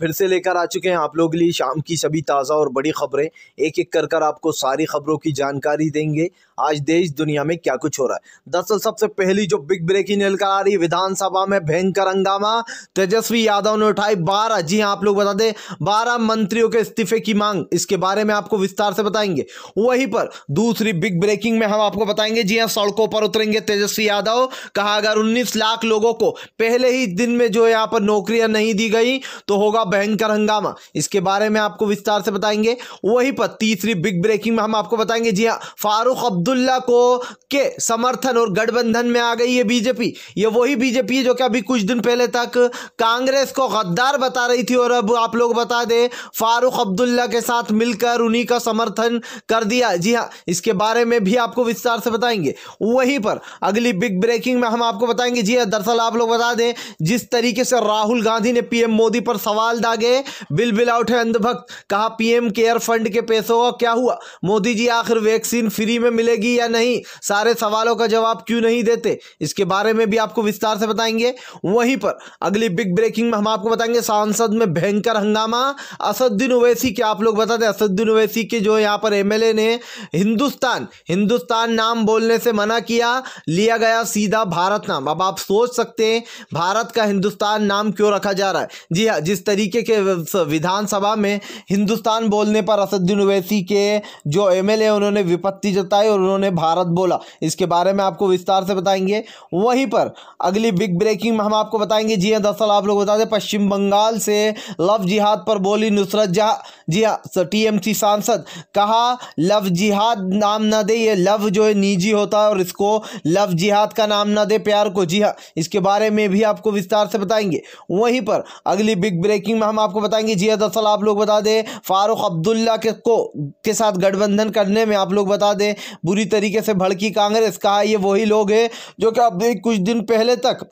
फिर से लेकर आ चुके हैं आप लोगों के लिए शाम की सभी ताज़ा और बड़ी खबरें एक एक कर कर आपको सारी खबरों की जानकारी देंगे आज देश दुनिया में क्या कुछ हो रहा है दरअसल सबसे पहली जो बिग ब्रेकिंग निकल आ रही विधानसभा में भयंकर हंगामा तेजस्वी यादव ने उठाई बारह जी हाँ, आप लोग बता दें बारह मंत्रियों के इस्तीफे की मांग इसके बारे में आपको विस्तार से बताएंगे वहीं पर दूसरी बिग ब्रेकिंग में हम आपको बताएंगे जी हाँ सड़कों पर उतरेंगे तेजस्वी यादव कहा अगर उन्नीस लाख लोगों को पहले ही दिन में जो यहाँ पर नौकरियां नहीं दी गई तो होगा भयंकर हंगामा इसके बारे में आपको विस्तार से बताएंगे वही पर तीसरी बिग ब्रेकिंग में हम आपको बताएंगे जी हाँ फारूक अब्दुल्ला को के समर्थन और गठबंधन में आ गई है बीजेपी ये वही बीजेपी है जो कि अभी कुछ दिन पहले तक कांग्रेस को गद्दार बता रही थी और अब आप लोग बता दें फारूक अब्दुल्ला के साथ मिलकर उन्हीं का समर्थन कर दिया जी हाँ इसके बारे में भी आपको विस्तार से बताएंगे वहीं पर अगली बिग ब्रेकिंग में हम आपको बताएंगे जी हाँ दरअसल आप लोग बता दें जिस तरीके से राहुल गांधी ने पीएम मोदी पर सवाल दागे बिल बिल आउट है अंधभक्त कहा पीएम केयर फंड के पैसों का क्या हुआ मोदी जी आखिर वैक्सीन फ्री में मिलेगी या नहीं सारे सवालों का जवाब क्यों नहीं देते इसके बारे में भी आपको विस्तार से बताएंगे वहीं पर अगली बिग ब्रेकिंग में हम आपको बताएंगे सांसद में भयंकर हंगामा असदुद्दीन ओवैसी के आप लोग बताते हैं असदुद्दीन ओवैसी के जो यहाँ पर एम ने हिंदुस्तान हिंदुस्तान नाम बोलने से मना किया लिया गया सीधा भारत नाम अब आप सोच सकते हैं भारत का हिंदुस्तान नाम क्यों रखा जा रहा है जी हाँ जिस तरीके तरीके के विधानसभा में हिंदुस्तान बोलने पर असदुद्दीन ओवैसी के जो एम एल उन्होंने विपत्ति जताई और उन्होंने भारत बोला इसके बारे में आपको विस्तार से बताएंगे वहीं पर अगली बिग ब्रेकिंग में हम आपको बताएंगे जी हाँ दरअसल आप लोग बता दें पश्चिम बंगाल से लव जिहाद पर बोली नुसरत जहा जी हाँ टीएमसी सांसद कहा लव जिहाद नाम ना दे ये लव जो है निजी होता है और इसको लव जिहाद का नाम ना दे प्यार को जी हाँ इसके बारे में भी आपको विस्तार से बताएंगे वहीं पर अगली बिग ब्रेकिंग ब्रेकिंग में हम आपको बताएंगे जी दरअसल आप लोग बता दें फारूक अब्दुल्ला के को के साथ गठबंधन करने में आप लोग बता दें बुरी तरीके से भड़की कांग्रेस कहा ये वही लोग हैं जो कि अब कुछ दिन पहले तक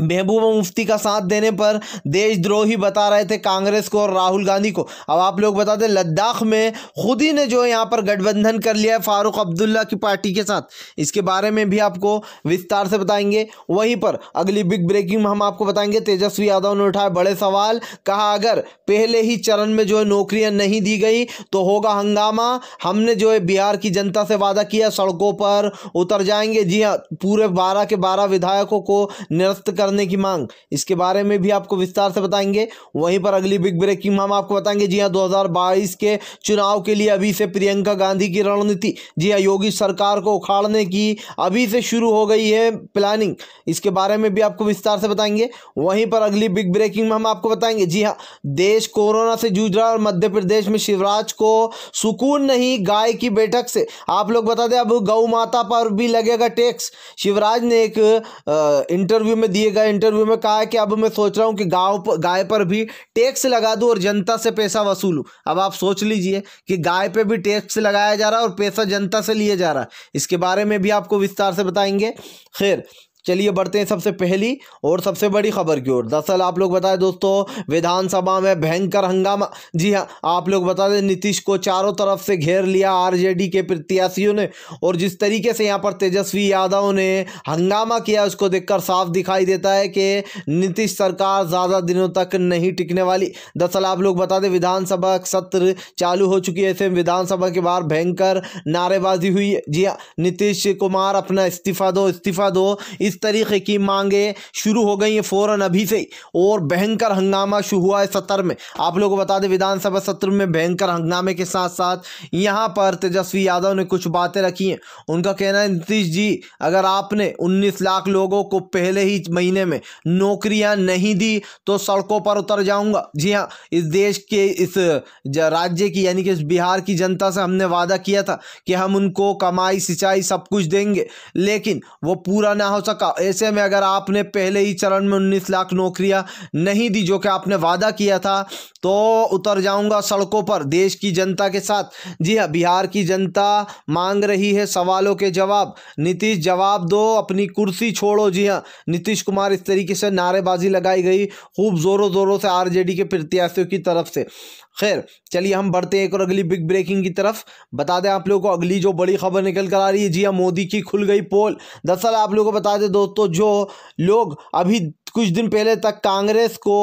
महबूबा मुफ्ती का साथ देने पर देशद्रोही बता रहे थे कांग्रेस को और राहुल गांधी को अब आप लोग बता दें लद्दाख में खुद ही ने जो यहाँ पर गठबंधन कर लिया है फारूक अब्दुल्ला की पार्टी के साथ इसके बारे में भी आपको विस्तार से बताएंगे वहीं पर अगली बिग ब्रेकिंग हम आपको बताएंगे तेजस्वी यादव ने उठाए बड़े सवाल कहा अगर पहले ही चरण में जो है नौकरियाँ नहीं दी गई तो होगा हंगामा हमने जो है बिहार की जनता से वादा किया सड़कों पर उतर जाएंगे जी हाँ पूरे बारह के बारह विधायकों को निरस्त कर करने की मांग इसके बारे में भी आपको विस्तार से बताएंगे वहीं पर अगली बिग ब्रेकिंग हम आपको बताएंगे जी हाँ 2022 के चुनाव के लिए अभी से प्रियंका गांधी की रणनीति जी हाँ योगी सरकार को उखाड़ने की अभी से शुरू हो गई है प्लानिंग इसके बारे में भी आपको विस्तार से बताएंगे वहीं पर अगली बिग ब्रेकिंग में हम आपको बताएंगे जी हाँ देश कोरोना से जूझ रहा और मध्य प्रदेश में शिवराज को सुकून नहीं गाय की बैठक से आप लोग बता दें अब गौ माता पर भी लगेगा टैक्स शिवराज ने एक इंटरव्यू में दिए दिए गए इंटरव्यू में कहा है कि अब मैं सोच रहा हूँ कि गाँव गाय पर भी टैक्स लगा दूँ और जनता से पैसा वसूलूँ अब आप सोच लीजिए कि गाय पर भी टैक्स लगाया जा रहा है और पैसा जनता से लिए जा रहा है इसके बारे में भी आपको विस्तार से बताएंगे खैर चलिए बढ़ते हैं सबसे पहली और सबसे बड़ी खबर की ओर दरअसल आप लोग बताएं दोस्तों विधानसभा में भयंकर हंगामा जी हाँ आप लोग बता दें नीतीश को चारों तरफ से घेर लिया आरजेडी के प्रत्याशियों ने और जिस तरीके से यहाँ पर तेजस्वी यादव ने हंगामा किया उसको देखकर साफ दिखाई देता है कि नीतीश सरकार ज़्यादा दिनों तक नहीं टिकने वाली दरअसल आप लोग बता दें विधानसभा सत्र चालू हो चुकी है ऐसे विधानसभा के बाहर भयंकर नारेबाजी हुई जी हाँ, नीतीश कुमार अपना इस्तीफा दो इस्तीफा दो इस तरीके की मांगे शुरू हो गई हैं फौरन अभी से और भयंकर हंगामा शुरू हुआ है सत्र में आप लोगों को बता दें विधानसभा सत्र में भयंकर हंगामे के साथ साथ यहां पर तेजस्वी यादव ने कुछ बातें रखी हैं उनका कहना है नीतीश जी अगर आपने उन्नीस लाख लोगों को पहले ही महीने में नौकरियाँ नहीं दी तो सड़कों पर उतर जाऊँगा जी हाँ इस देश के इस राज्य की यानी कि इस बिहार की जनता से हमने वादा किया था कि हम उनको कमाई सिंचाई सब कुछ देंगे लेकिन वो पूरा ना हो सका का ऐसे में अगर आपने पहले ही चरण में उन्नीस लाख नौकरियां नहीं दी जो कि आपने वादा किया था तो उतर जाऊंगा सड़कों पर देश की जनता के साथ जी हाँ बिहार की जनता मांग रही है सवालों के जवाब नीतीश जवाब दो अपनी कुर्सी छोड़ो जी हाँ नीतीश कुमार इस तरीके से नारेबाजी लगाई गई खूब ज़ोरों ज़ोरों से आर के प्रत्याशियों की तरफ से खैर चलिए हम बढ़ते हैं एक और अगली बिग ब्रेकिंग की तरफ बता दें आप लोगों को अगली जो बड़ी खबर निकल कर आ रही है जी हाँ मोदी की खुल गई पोल दरअसल आप लोगों को बता दें दोस्तों जो लोग अभी कुछ दिन पहले तक कांग्रेस को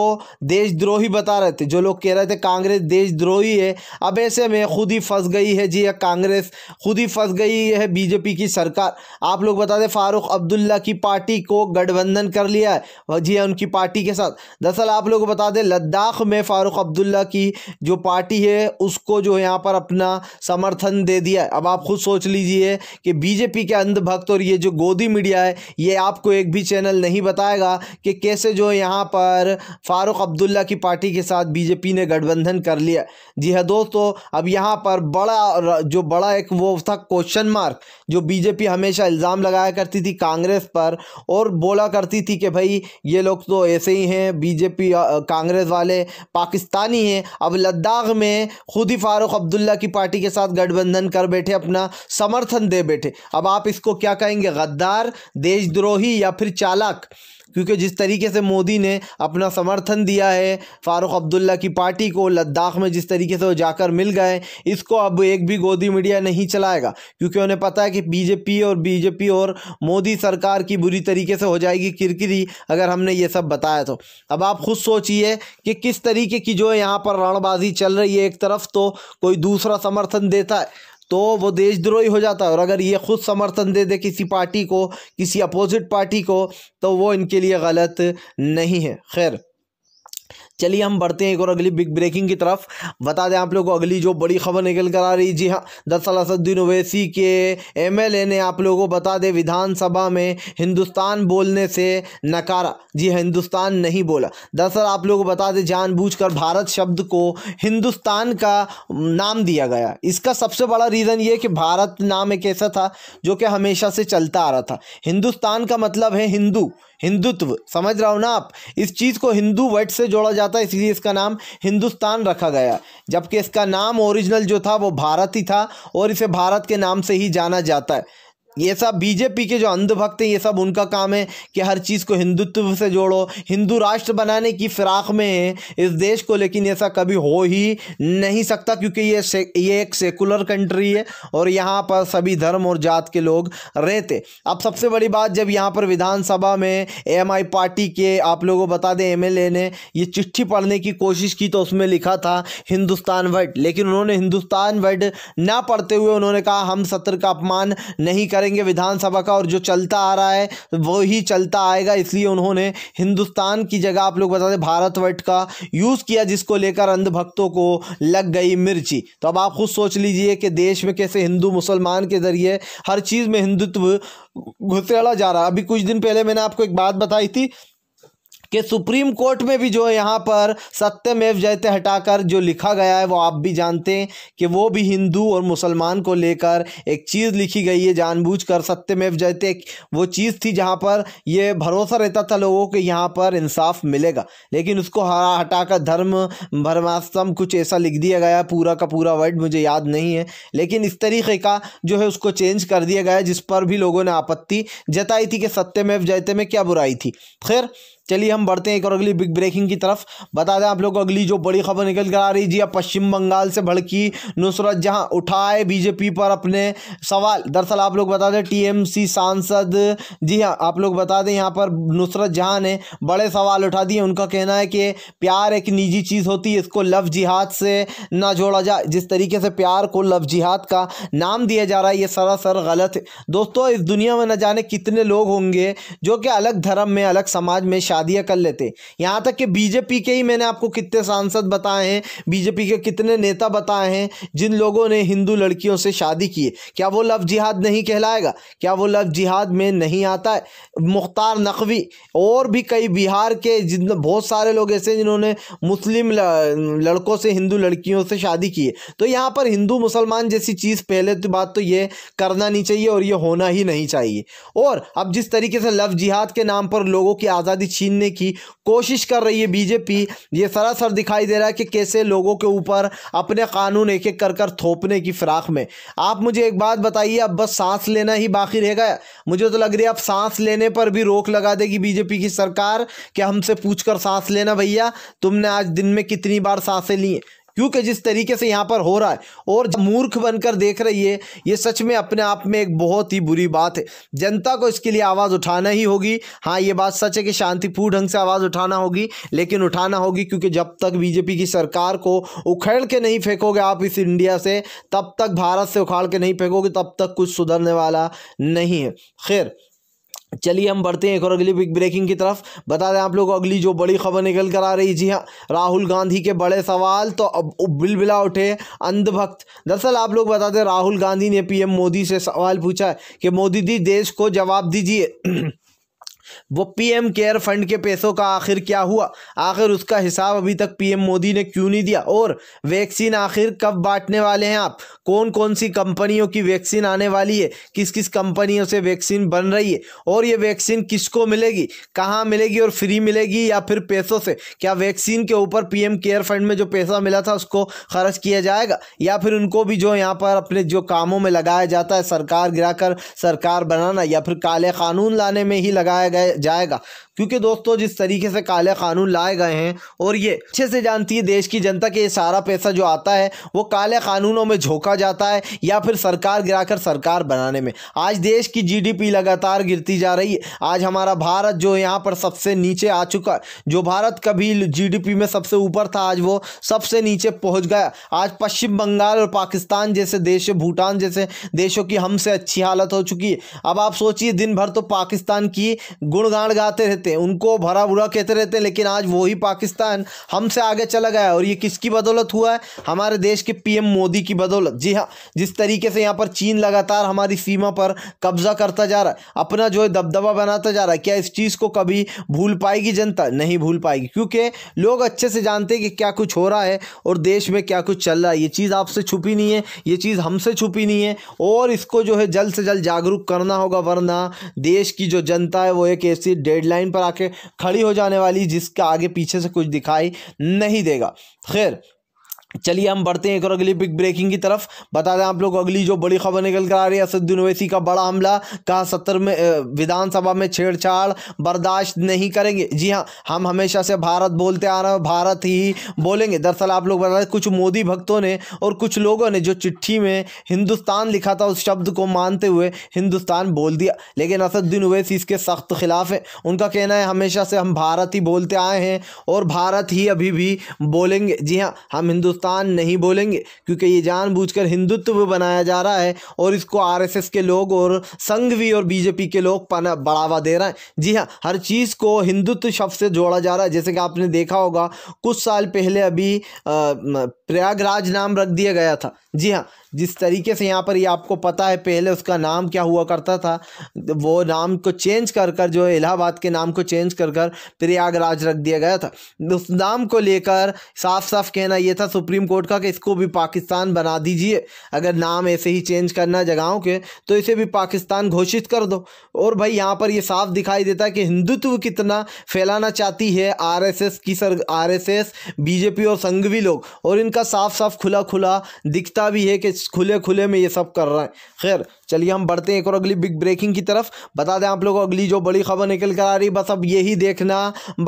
देशद्रोही बता रहे थे जो लोग कह रहे थे कांग्रेस देशद्रोही है अब ऐसे में खुद ही फंस गई है जी कांग्रेस खुद ही फंस गई है बीजेपी की सरकार आप लोग बता दें फारूक अब्दुल्ला की पार्टी को गठबंधन कर लिया है जी उनकी पार्टी के साथ दरअसल आप लोग बता दें लद्दाख में फारूक अब्दुल्ला की जो पार्टी है उसको जो यहाँ पर अपना समर्थन दे दिया है अब आप खुद सोच लीजिए कि बीजेपी के अंधभक्त और ये जो गोदी मीडिया है ये आपको एक भी चैनल नहीं बताएगा कि कैसे जो यहाँ पर फारूक अब्दुल्ला की पार्टी के साथ बीजेपी ने गठबंधन कर लिया जी हाँ दोस्तों अब यहाँ पर बड़ा जो बड़ा एक वो था क्वेश्चन मार्क जो बीजेपी हमेशा इल्ज़ाम लगाया करती थी कांग्रेस पर और बोला करती थी कि भाई ये लोग तो ऐसे ही हैं बीजेपी कांग्रेस वाले पाकिस्तानी हैं अब लद्दाख में खुद ही फारूक अब्दुल्ला की पार्टी के साथ गठबंधन कर बैठे अपना समर्थन दे बैठे अब आप इसको क्या कहेंगे गद्दार देशद्रोही या फिर चालक क्योंकि जिस तरीके तरीके से मोदी ने अपना समर्थन दिया है फ़ारूक अब्दुल्ला की पार्टी को लद्दाख में जिस तरीके से वो जाकर मिल गए इसको अब एक भी गोदी मीडिया नहीं चलाएगा क्योंकि उन्हें पता है कि बीजेपी और बीजेपी और मोदी सरकार की बुरी तरीके से हो जाएगी किरकिरी अगर हमने ये सब बताया तो अब आप खुद सोचिए कि किस तरीके की जो यहाँ पर रणबाजी चल रही है एक तरफ तो कोई दूसरा समर्थन देता है तो वो देशद्रोही हो जाता है और अगर ये खुद समर्थन दे दे किसी पार्टी को किसी अपोजिट पार्टी को तो वो इनके लिए गलत नहीं है खैर चलिए हम बढ़ते हैं एक और अगली बिग ब्रेकिंग की तरफ बता दें आप लोगों को अगली जो बड़ी खबर निकल कर आ रही जी हाँ दरअसल असदुद्दीन ओवैसी के एमएलए ने आप लोगों को बता दें विधानसभा में हिंदुस्तान बोलने से नकारा जी हाँ, हिंदुस्तान नहीं बोला दरअसल आप लोगों को बता दें जानबूझकर भारत शब्द को हिंदुस्तान का नाम दिया गया इसका सबसे बड़ा रीज़न ये कि भारत नाम एक ऐसा था जो कि हमेशा से चलता आ रहा था हिंदुस्तान का मतलब है हिंदू हिंदुत्व समझ रहा हूँ ना आप इस चीज़ को हिंदू वर्ड से जोड़ा जाता है इसलिए इसका नाम हिंदुस्तान रखा गया जबकि इसका नाम ओरिजिनल जो था वो भारत ही था और इसे भारत के नाम से ही जाना जाता है ये सब बीजेपी के जो अंधभक्त हैं ये सब उनका काम है कि हर चीज़ को हिंदुत्व से जोड़ो हिंदू राष्ट्र बनाने की फिराक में है इस देश को लेकिन ऐसा कभी हो ही नहीं सकता क्योंकि ये से, ये एक सेकुलर कंट्री है और यहाँ पर सभी धर्म और जात के लोग रहते अब सबसे बड़ी बात जब यहाँ पर विधानसभा में एम पार्टी के आप लोगों को बता दें एम ने ये चिट्ठी पढ़ने की कोशिश की तो उसमें लिखा था हिंदुस्तान वर्ड लेकिन उन्होंने हिंदुस्तान वर्ड ना पढ़ते हुए उन्होंने कहा हम सत्र का अपमान नहीं करें करेंगे विधानसभा का और जो चलता आ रहा है वो ही चलता आएगा इसलिए उन्होंने हिंदुस्तान की जगह आप लोग बता दें भारतवर्ष का यूज़ किया जिसको लेकर अंधभक्तों को लग गई मिर्ची तो अब आप खुद सोच लीजिए कि देश में कैसे हिंदू मुसलमान के ज़रिए हर चीज़ में हिंदुत्व घुसेड़ा जा रहा है अभी कुछ दिन पहले मैंने आपको एक बात बताई थी कि सुप्रीम कोर्ट में भी जो यहाँ पर सत्यमेव जयते हटाकर जो लिखा गया है वो आप भी जानते हैं कि वो भी हिंदू और मुसलमान को लेकर एक चीज़ लिखी गई है जानबूझकर सत्यमेव जयते वो चीज़ थी जहाँ पर ये भरोसा रहता था लोगों के यहाँ पर इंसाफ मिलेगा लेकिन उसको हरा हटाकर धर्म भरमास्तम कुछ ऐसा लिख दिया गया पूरा का पूरा वर्ड मुझे याद नहीं है लेकिन इस तरीके का जो है उसको चेंज कर दिया गया जिस पर भी लोगों ने आपत्ति जताई थी कि सत्यमेव जयते में क्या बुराई थी खैर चलिए हम बढ़ते हैं एक और अगली बिग ब्रेकिंग की तरफ बता दें आप लोग को अगली जो बड़ी खबर निकल कर आ रही जी अब हाँ, पश्चिम बंगाल से भड़की नुसरत जहां उठाए बीजेपी पर अपने सवाल दरअसल आप लोग बता दें टीएमसी सांसद जी हाँ आप लोग बता दें यहाँ पर नुसरत जहां ने बड़े सवाल उठा दिए उनका कहना है कि प्यार एक निजी चीज़ होती है इसको लव जिहाद से ना जोड़ा जाए जिस तरीके से प्यार को लव जिहाद का नाम दिया जा रहा है ये सरासर गलत है दोस्तों इस दुनिया में न जाने कितने लोग होंगे जो कि अलग धर्म में अलग समाज में शादियां कर लेते यहां तक कि बीजेपी के ही मैंने आपको कितने सांसद बताए हैं बीजेपी के कितने नेता बताए हैं जिन लोगों ने हिंदू लड़कियों से शादी की क्या वो लव जिहाद नहीं कहलाएगा क्या वो लव जिहाद में नहीं आता है मुख्तार नकवी और भी कई बिहार के जिन बहुत सारे लोग ऐसे जिन्होंने मुस्लिम लड़कों से हिंदू लड़कियों से शादी की तो यहाँ पर हिंदू मुसलमान जैसी चीज़ पहले तो बात तो ये करना नहीं चाहिए और ये होना ही नहीं चाहिए और अब जिस तरीके से लव जिहाद के नाम पर लोगों की आज़ादी छीन छीनने की कोशिश कर रही है बीजेपी ये सरासर दिखाई दे रहा है कि कैसे लोगों के ऊपर अपने कानून एक एक कर कर थोपने की फिराक में आप मुझे एक बात बताइए अब बस सांस लेना ही बाकी रहेगा मुझे तो लग रही है अब सांस लेने पर भी रोक लगा देगी बीजेपी की सरकार कि हमसे पूछ कर सांस लेना भैया तुमने आज दिन में कितनी बार सांसें ली क्योंकि जिस तरीके से यहाँ पर हो रहा है और मूर्ख बनकर देख रही है ये सच में अपने आप में एक बहुत ही बुरी बात है जनता को इसके लिए आवाज़ उठाना ही होगी हाँ ये बात सच है कि शांतिपूर्ण ढंग से आवाज़ उठाना होगी लेकिन उठाना होगी क्योंकि जब तक बीजेपी की सरकार को उखड़ के नहीं फेंकोगे आप इस इंडिया से तब तक भारत से उखाड़ के नहीं फेंकोगे तब तक कुछ सुधरने वाला नहीं है खैर चलिए हम बढ़ते हैं एक और अगली बिग ब्रेकिंग की तरफ बता दें आप लोग अगली जो बड़ी खबर निकल कर आ रही जी हाँ राहुल गांधी के बड़े सवाल तो अब बिलबिला उठे अंधभक्त दरअसल आप लोग बता दें राहुल गांधी ने पीएम मोदी से सवाल पूछा है कि मोदी जी देश को जवाब दीजिए वो पीएम केयर फंड के पैसों का आखिर क्या हुआ आखिर उसका हिसाब अभी तक पीएम मोदी ने क्यों नहीं दिया और वैक्सीन आखिर कब बांटने वाले हैं आप कौन कौन सी कंपनियों की वैक्सीन आने वाली है किस किस कंपनियों से वैक्सीन बन रही है और ये वैक्सीन किसको मिलेगी कहाँ मिलेगी और फ्री मिलेगी या फिर पैसों से क्या वैक्सीन के ऊपर पी केयर फंड में जो पैसा मिला था उसको खर्च किया जाएगा या फिर उनको भी जो यहाँ पर अपने जो कामों में लगाया जाता है सरकार गिरा सरकार बनाना या फिर काले कानून लाने में ही लगाया गया जाएगा क्योंकि दोस्तों जिस तरीके से काले कानून लाए गए हैं और ये अच्छे से जानती है देश की जनता के ये सारा पैसा जो आता है वो काले कानूनों में झोंका जाता है या फिर सरकार गिराकर सरकार बनाने में आज देश की जीडीपी लगातार गिरती जा रही है आज हमारा भारत जो यहाँ पर सबसे नीचे आ चुका जो भारत कभी जी में सबसे ऊपर था आज वो सबसे नीचे पहुँच गया आज पश्चिम बंगाल और पाकिस्तान जैसे देश भूटान जैसे देशों की हमसे अच्छी हालत हो चुकी है अब आप सोचिए दिन भर तो पाकिस्तान की गुणगान गाते रहते देते उनको भरा बुरा कहते रहते हैं लेकिन आज वही पाकिस्तान हमसे आगे चला गया और ये किसकी बदौलत हुआ है हमारे देश के पीएम मोदी की बदौलत जी हाँ जिस तरीके से यहाँ पर चीन लगातार हमारी सीमा पर कब्जा करता जा रहा है अपना जो है दबदबा बनाता जा रहा है क्या इस चीज़ को कभी भूल पाएगी जनता नहीं भूल पाएगी क्योंकि लोग अच्छे से जानते हैं कि क्या कुछ हो रहा है और देश में क्या कुछ चल रहा है ये चीज़ आपसे छुपी नहीं है ये चीज़ हमसे छुपी नहीं है और इसको जो है जल्द से जल्द जागरूक करना होगा वरना देश की जो जनता है वो एक ऐसी डेडलाइन पर आके खड़ी हो जाने वाली जिसका आगे पीछे से कुछ दिखाई नहीं देगा खैर चलिए हम बढ़ते हैं एक और अगली बिग ब्रेकिंग की तरफ बता दें आप लोग अगली जो बड़ी खबर निकल कर आ रही है असदुद्दीन ओवैसी का बड़ा हमला कहा सत्र में विधानसभा में छेड़छाड़ बर्दाश्त नहीं करेंगे जी हाँ हम हमेशा से भारत बोलते आ रहे हैं भारत ही बोलेंगे दरअसल आप लोग बता दें कुछ मोदी भक्तों ने और कुछ लोगों ने जो चिट्ठी में हिंदुस्तान लिखा था उस शब्द को मानते हुए हिंदुस्तान बोल दिया लेकिन असदुद्दीन ओवैसी इसके सख्त खिलाफ है उनका कहना है हमेशा से हम भारत ही बोलते आए हैं और भारत ही अभी भी बोलेंगे जी हाँ हम हिंदुस्तान हिंदुस्तान नहीं बोलेंगे क्योंकि ये जानबूझकर हिंदुत्व बनाया जा रहा है और इसको आरएसएस के लोग और संघ भी और बीजेपी के लोग बढ़ावा दे रहे हैं जी हाँ हर चीज़ को हिंदुत्व शब्द से जोड़ा जा रहा है जैसे कि आपने देखा होगा कुछ साल पहले अभी प्रयागराज नाम रख दिया गया था जी हाँ जिस तरीके से यहाँ पर ये आपको पता है पहले उसका नाम क्या हुआ करता था वो नाम को चेंज कर कर जो इलाहाबाद के नाम को चेंज कर कर प्रयागराज रख दिया गया था उस नाम को लेकर साफ साफ कहना ये था सुप्रीम कोर्ट का कि इसको भी पाकिस्तान बना दीजिए अगर नाम ऐसे ही चेंज करना जगहों के तो इसे भी पाकिस्तान घोषित कर दो और भाई यहाँ पर ये साफ दिखाई देता है कि हिंदुत्व कितना फैलाना चाहती है आर की सर आर बीजेपी और संघवी लोग और इनका साफ साफ खुला खुला दिखता भी है कि खुले खुले में ये सब कर रहे हैं खैर चलिए हम बढ़ते हैं एक और अगली बिग ब्रेकिंग की तरफ बता दें आप लोगों को अगली जो बड़ी खबर निकल कर आ रही बस अब यही देखना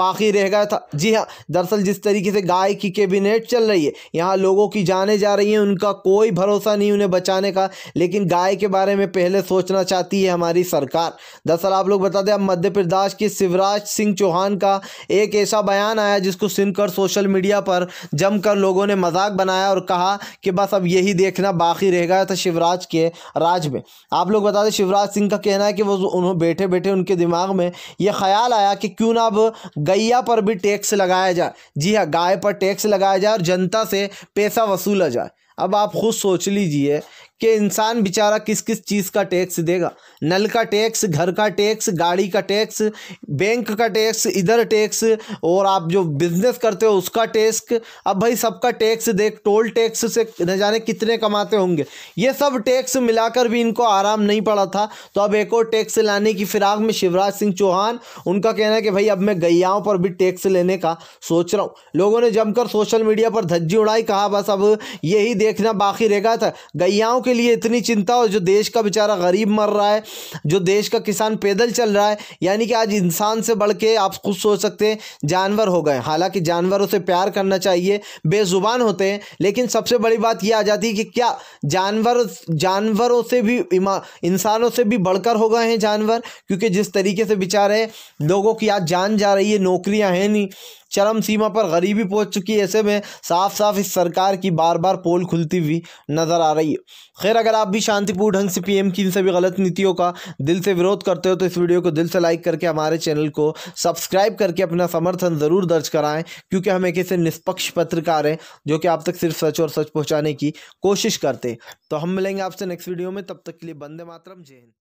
बाकी रह गया था जी हाँ दरअसल जिस तरीके से गाय की कैबिनेट चल रही है यहाँ लोगों की जाने जा रही हैं उनका कोई भरोसा नहीं उन्हें बचाने का लेकिन गाय के बारे में पहले सोचना चाहती है हमारी सरकार दरअसल आप लोग बता दें अब मध्य प्रदेश के शिवराज सिंह चौहान का एक ऐसा बयान आया जिसको सुनकर सोशल मीडिया पर जमकर लोगों ने मजाक बनाया और कहा कि बस अब यही देखना बाकी रह गया था शिवराज के राज में आप लोग बता दें शिवराज सिंह का कहना है कि वो उन्होंने बैठे बैठे उनके दिमाग में ये ख्याल आया कि क्यों ना अब गैया पर भी टैक्स लगाया जाए जी हाँ गाय पर टैक्स लगाया जाए और जनता से पैसा वसूला जाए अब आप खुद सोच लीजिए कि इंसान बेचारा किस किस चीज़ का टैक्स देगा नल का टैक्स घर का टैक्स गाड़ी का टैक्स बैंक का टैक्स इधर टैक्स और आप जो बिजनेस करते हो उसका टैक्स अब भाई सबका टैक्स देख टोल टैक्स से न जाने कितने कमाते होंगे ये सब टैक्स मिलाकर भी इनको आराम नहीं पड़ा था तो अब एक और टैक्स लाने की फिराक में शिवराज सिंह चौहान उनका कहना है कि भाई अब मैं गैयाओं पर भी टैक्स लेने का सोच रहा हूँ लोगों ने जमकर सोशल मीडिया पर धज्जी उड़ाई कहा बस अब यही देखना बाकी रहेगा था गैयाओं के लिए इतनी चिंता और जो देश का बेचारा गरीब मर रहा है जो देश का किसान पैदल चल रहा है यानी कि आज इंसान से बढ़ के आप खुद सोच सकते हैं जानवर हो गए हालांकि जानवरों से प्यार करना चाहिए बेज़ुबान होते हैं लेकिन सबसे बड़ी बात यह आ जाती है कि क्या जानवर जानवरों से भी इंसानों से भी बढ़कर हो गए हैं जानवर क्योंकि जिस तरीके से बेचारे लोगों की आज जान जा रही है नौकरियां हैं नहीं चरम सीमा पर गरीबी पहुंच चुकी है ऐसे में साफ साफ इस सरकार की बार बार पोल खुलती हुई नज़र आ रही है खैर अगर आप भी शांतिपूर्ण ढंग से पीएम की इन सभी गलत नीतियों का दिल से विरोध करते हो तो इस वीडियो को दिल से लाइक करके हमारे चैनल को सब्सक्राइब करके अपना समर्थन ज़रूर दर्ज कराएं क्योंकि हम एक ऐसे निष्पक्ष पत्रकार हैं जो कि आप तक सिर्फ सच और सच पहुँचाने की कोशिश करते तो हम मिलेंगे आपसे नेक्स्ट वीडियो में तब तक के लिए बंदे मातरम जय हिंद